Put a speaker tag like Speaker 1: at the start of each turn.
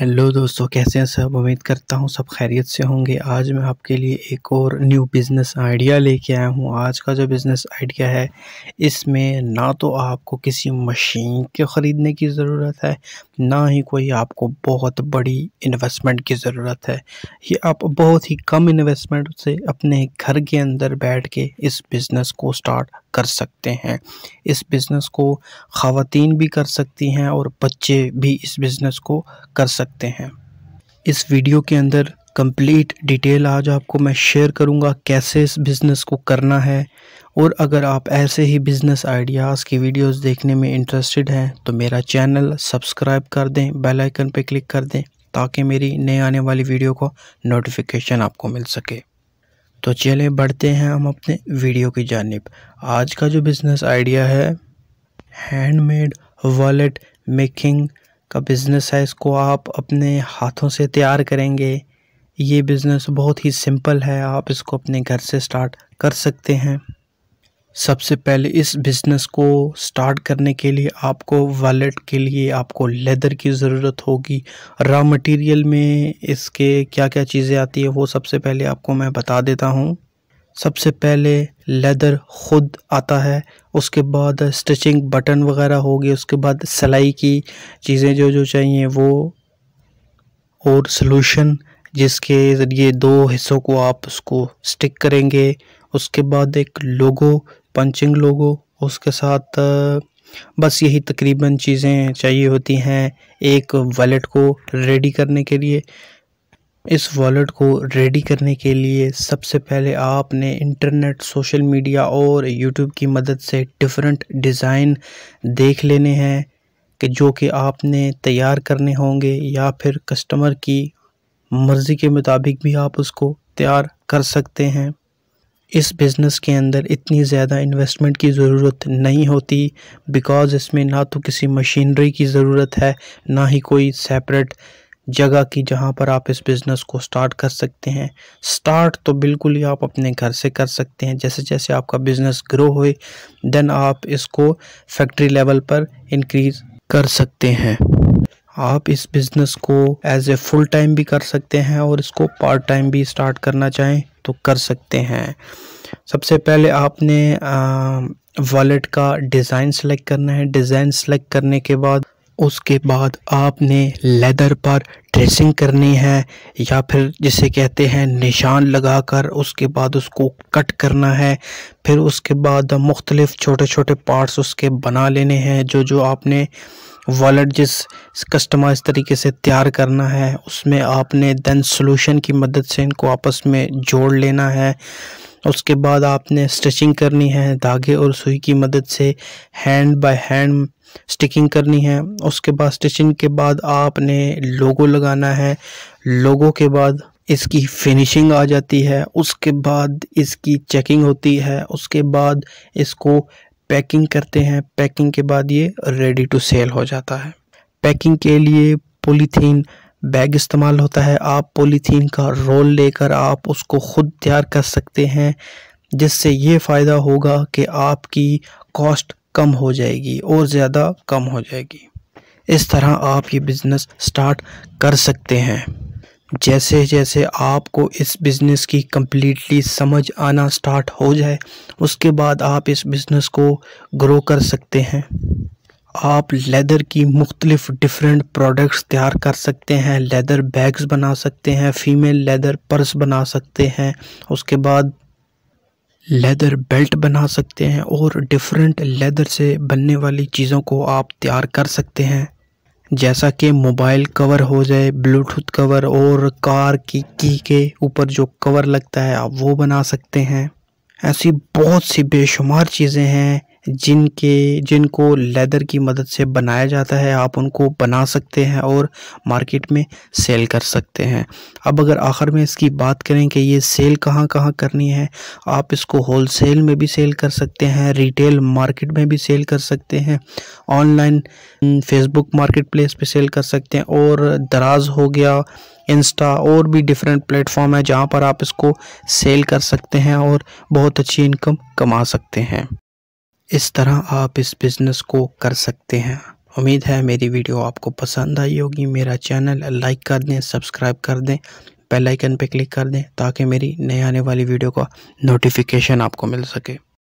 Speaker 1: hello दोस्तों कैसे हैं सब उम्मीद करता हूं सब खैरियत से होंगे आज मैं आपके लिए एक और न्यू बिज़नेस आइडिया लेके आया हूं आज का जो बिज़नेस आइडिया है इसमें ना तो आपको किसी मशीन के ख़रीदने की ज़रूरत है ना ही कोई आपको बहुत बड़ी इन्वेस्टमेंट की ज़रूरत है ये आप बहुत ही कम इन्वेस्टमेंट से अपने घर के अंदर बैठ के इस बिज़नेस को स्टार्ट कर सकते हैं इस बिज़नेस को ख़वातीन भी कर सकती हैं और बच्चे भी इस बिज़नेस को कर सकते हैं इस वीडियो के अंदर कंप्लीट डिटेल आज आपको मैं शेयर करूंगा कैसे इस बिज़नेस को करना है और अगर आप ऐसे ही बिज़नेस आइडियाज़ की वीडियोस देखने में इंटरेस्टेड हैं तो मेरा चैनल सब्सक्राइब कर दें बेल आइकन पर क्लिक कर दें ताकि मेरी नए आने वाली वीडियो का नोटिफिकेशन आपको मिल सके तो चले बढ़ते हैं हम अपने वीडियो की जानब आज का जो बिज़नेस आइडिया है हैंडमेड वॉलेट मेकिंग का बिज़नेस है इसको आप अपने हाथों से तैयार करेंगे ये बिज़नेस बहुत ही सिंपल है आप इसको अपने घर से स्टार्ट कर सकते हैं सबसे पहले इस बिज़नेस को स्टार्ट करने के लिए आपको वॉलेट के लिए आपको लेदर की ज़रूरत होगी रॉ मटेरियल में इसके क्या क्या चीज़ें आती है वो सबसे पहले आपको मैं बता देता हूँ सबसे पहले लेदर ख़ुद आता है उसके बाद स्टिचिंग बटन वगैरह होगी उसके बाद सिलाई की चीज़ें जो जो चाहिए वो और सोलूशन जिसके ज़रिए दो हिस्सों को आप उसको स्टिक करेंगे उसके बाद एक लोगो पंचिंग लोगो उसके साथ बस यही तकरीबन चीज़ें चाहिए होती हैं एक वॉलेट को रेडी करने के लिए इस वॉलेट को रेडी करने के लिए सबसे पहले आपने इंटरनेट सोशल मीडिया और यूट्यूब की मदद से डिफरेंट डिज़ाइन देख लेने हैं कि जो कि आपने तैयार करने होंगे या फिर कस्टमर की मर्ज़ी के मुताबिक भी आप उसको तैयार कर सकते हैं इस बिज़नेस के अंदर इतनी ज़्यादा इन्वेस्टमेंट की ज़रूरत नहीं होती बिकॉज़ इसमें ना तो किसी मशीनरी की ज़रूरत है ना ही कोई सेपरेट जगह की जहाँ पर आप इस बिज़नेस को स्टार्ट कर सकते हैं स्टार्ट तो बिल्कुल ही आप अपने घर से कर सकते हैं जैसे जैसे आपका बिज़नेस ग्रो होए देन आप इसको फैक्ट्री लेवल पर इंक्रीज़ कर सकते हैं आप इस बिज़नेस को एज ए फुल टाइम भी कर सकते हैं और इसको पार्ट टाइम भी स्टार्ट करना चाहें तो कर सकते हैं सबसे पहले आपने वॉलेट का डिज़ाइन सेलेक्ट करना है डिज़ाइन सेलेक्ट करने के बाद उसके बाद आपने लेदर पर ड्रेसिंग करनी है या फिर जिसे कहते हैं निशान लगाकर उसके बाद उसको कट करना है फिर उसके बाद मुख्तलिफ़ छोटे छोटे पार्ट्स उसके बना लेने हैं जो जो आपने वॉलेट जिस कस्टमाइज तरीके से तैयार करना है उसमें आपने देन सॉल्यूशन की मदद से इनको आपस में जोड़ लेना है उसके बाद आपने स्टिचिंग करनी है धागे और सुई की मदद से हैंड बाय हैंड स्टिकिंग करनी है उसके बाद स्टिचिंग के बाद आपने लोगो लगाना है लोगो के बाद इसकी फिनिशिंग आ जाती है उसके बाद इसकी चेकिंग होती है उसके बाद इसको पैकिंग करते हैं पैकिंग के बाद ये रेडी टू सेल हो जाता है पैकिंग के लिए पोलीथीन बैग इस्तेमाल होता है आप पोलीथीन का रोल लेकर आप उसको खुद तैयार कर सकते हैं जिससे ये फ़ायदा होगा कि आपकी कॉस्ट कम हो जाएगी और ज़्यादा कम हो जाएगी इस तरह आप ये बिज़नेस स्टार्ट कर सकते हैं जैसे जैसे आपको इस बिज़नेस की कम्प्लीटली समझ आना स्टार्ट हो जाए उसके बाद आप इस बिज़नेस को ग्रो कर सकते हैं आप लेदर की मुख्तलिफ डिफरेंट प्रोडक्ट्स तैयार कर सकते हैं लेदर बैग्स बना सकते हैं फीमेल लेदर पर्स बना सकते हैं उसके बाद लेदर बेल्ट बना सकते हैं और डिफरेंट लेदर से बनने वाली चीज़ों को आप तैयार कर सकते हैं जैसा कि मोबाइल कवर हो जाए ब्लूटूथ कवर और कार की की के ऊपर जो कवर लगता है आप वो बना सकते हैं ऐसी बहुत सी बेशुमार चीज़ें हैं जिनके जिनको लेदर की मदद से बनाया जाता है आप उनको बना सकते हैं और मार्केट में सेल कर सकते हैं अब अगर आखिर में इसकी बात करें कि ये सेल कहाँ कहाँ करनी है आप इसको होल सेल में भी सेल कर सकते हैं रिटेल मार्केट में भी सेल कर सकते हैं ऑनलाइन फेसबुक मार्केट प्लेस पर सेल कर सकते हैं और दराज हो गया इंस्टा और भी डिफरेंट प्लेटफॉर्म है जहाँ पर आप इसको सेल कर सकते हैं और बहुत अच्छी इनकम कमा सकते हैं इस तरह आप इस बिज़नेस को कर सकते हैं उम्मीद है मेरी वीडियो आपको पसंद आई होगी मेरा चैनल लाइक कर दें सब्सक्राइब कर दें बेल आइकन पर क्लिक कर दें ताकि मेरी नए आने वाली वीडियो का नोटिफिकेशन आपको मिल सके